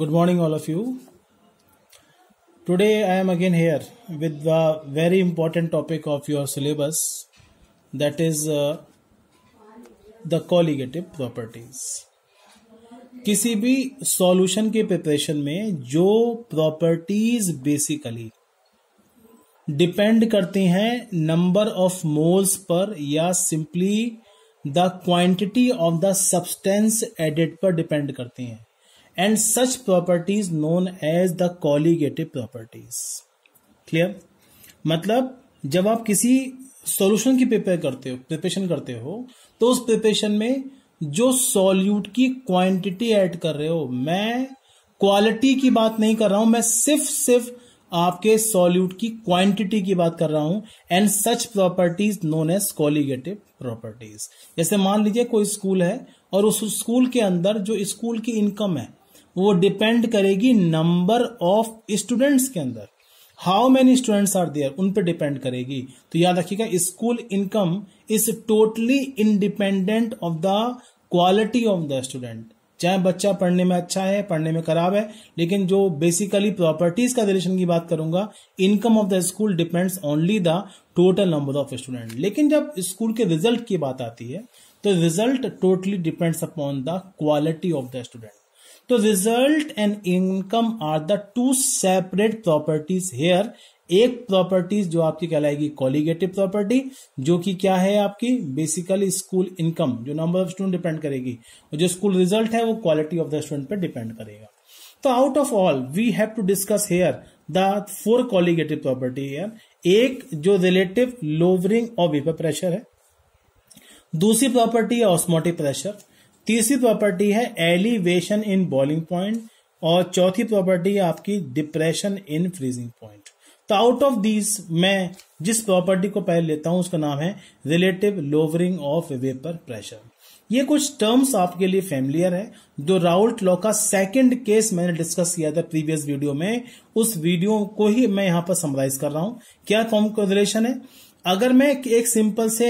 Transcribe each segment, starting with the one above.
good morning all of you today i am again here with a very important topic of your syllabus that is uh, the colligative properties किसी भी solution के preparation में जो properties basically depend करती हैं number of moles पर या simply the quantity of the substance added पर डिपेंड करती हैं and such properties known as the colligative properties clear मतलब जब आप किसी सॉल्यूशन की प्रिपेयर करते हो प्रिपरेशन करते हो तो उस प्रिपरेशन में जो सॉल्यूट की क्वांटिटी ऐड कर रहे हो मैं क्वालिटी की बात नहीं कर रहा हूं मैं सिर्फ सिर्फ आपके सॉल्यूट की क्वांटिटी की बात कर रहा हूं and such properties known as colligative properties जैसे मान लीजिए कोई स्कूल है और उस स्कूल के अंदर जो स्कूल की इनकम है वो डिपेंड करेगी नंबर ऑफ स्टूडेंट्स के अंदर how many students are there उन पर डिपेंड करेगी तो याद रखिएगा school income is totally independent of the quality of the student चाहे बच्चा पढ़ने में अच्छा है पढ़ने में खराब है लेकिन जो बेसिकली प्रॉपर्टीज का रिलेशन की बात करूंगा income of the school depends only the total number of student लेकिन जब स्कूल के रिजल्ट की बात आती है तो result totally depends upon the quality of the student तो result and income are the two separate properties here एक प्रॉपर्टीज जो आपकी कहलाएगी कॉलिगेटिव प्रॉपर्टी जो कि क्या है आपकी बेसिकली स्कूल इनकम जो नंबर ऑफ स्टूडेंट डिपेंड करेगी और जो स्कूल रिजल्ट है वो क्वालिटी ऑफ द स्टूडेंट पर डिपेंड करेगा तो out of all we have to discuss here the four colligative property here एक जो relative lowering of vapour pressure है दूसरी प्रॉपर्टी है ऑस्मोटिक प्रेशर तीसरी प्रॉपर्टी है एलिवेशन इन बॉलिंग पॉइंट और चौथी प्रॉपर्टी है आपकी डिप्रेशन इन फ्रीजिंग पॉइंट तो आउट ऑफ दीज मैं जिस प्रॉपर्टी को पहले लेता हूं उसका नाम है relative lowering of vapour pressure ये कुछ टर्म्स आपके लिए फेमिलियर है जो राउल्ट लॉ का सेकेंड केस मैंने डिस्कस किया था प्रीवियस वीडियो में उस वीडियो को ही मैं यहां पर समराइज कर रहा हूं क्या कॉन्कोजलेशन है अगर मैं एक सिंपल से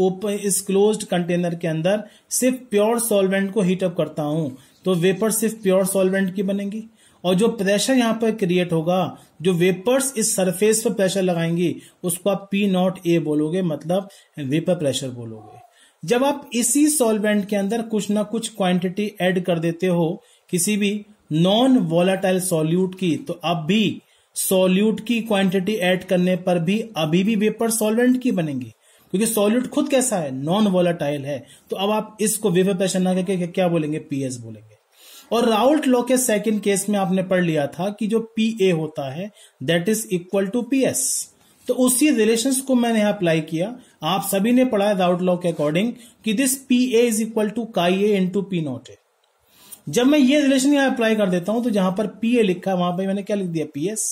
ओपन इस क्लोज्ड कंटेनर के अंदर सिर्फ प्योर सॉल्वेंट को हीटअप करता हूं तो वेपर सिर्फ प्योर सॉल्वेंट की बनेगी और जो प्रेशर यहां पर क्रिएट होगा जो वेपर्स इस सरफेस पर प्रेशर लगाएंगी उसको आप पी नॉट ए बोलोगे मतलब वेपर प्रेशर बोलोगे जब आप इसी सॉल्वेंट के अंदर कुछ ना कुछ क्वांटिटी ऐड कर देते हो किसी भी नॉन वॉलाटाइल सॉल्यूट की तो आप भी सॉल्यूट की क्वांटिटी ऐड करने पर भी अभी भी वेपर सॉल्वेंट की बनेंगी क्योंकि सॉल्यूट खुद कैसा है नॉन वोलाटाइल है तो अब आप इसको वेपर प्रेशर ना करके क्या बोलेंगे पीएस बोलेंगे और राउल्ट लॉ के सेकंड केस में आपने पढ़ लिया था कि जो पी ए होता है that is equal to P S तो उसी रिलेशन को मैंने यहां अप्लाई किया आप सभी ने पढ़ा है राउट लॉ के अकॉर्डिंग कि this P A is equal to chi A into P naught A जब मैं ये रिलेशन यहां अप्लाई कर देता हूं तो जहां पर पी ए लिखा है वहां पर मैंने क्या लिख दिया P S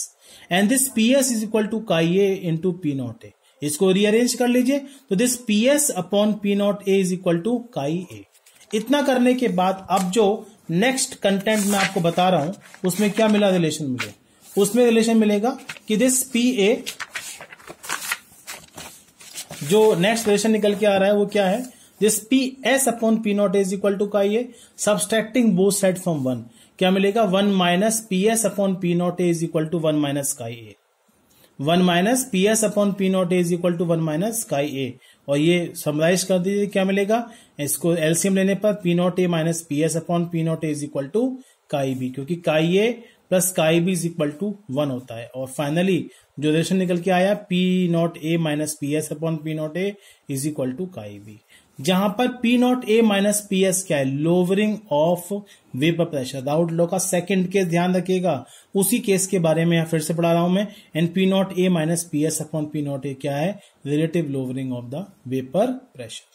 and this P S is equal to chi A into P naught A इसको रीअरेंज कर लीजिए तो this P S upon P naught A is equal to chi A इतना करने के बाद अब जो नेक्स्ट कंटेंट मैं आपको बता रहा हूं उसमें क्या मिला रिलेशन मुझे उसमें रिलेशन मिलेगा कि दिस पी ए जो नेक्स्ट रिलेशन निकल के आ रहा है वो क्या है this P S upon P naught is equal to chi ये subtracting both side from one क्या मिलेगा one minus P S upon P naught is equal to one minus chi A one minus P S upon P naught is equal to one minus chi A और ये summarise कर दीजिए क्या मिलेगा इसको LCM लेने पर P naught A minus P S upon P naught is equal to chi B क्योंकि chi A plus chi B is equal to one होता है और फाइनली जो रिलेशन निकल के आया P naught A minus P S upon P naught A is equal to chi B जहां पर P naught A minus P S क्या है lowering of vapour pressure Raoult law का सेकेंड केस ध्यान रखिएगा उसी केस के बारे में फिर से पढ़ा रहा हूं मैं and P naught A minus P S upon P naught A क्या है relative lowering of the vapour pressure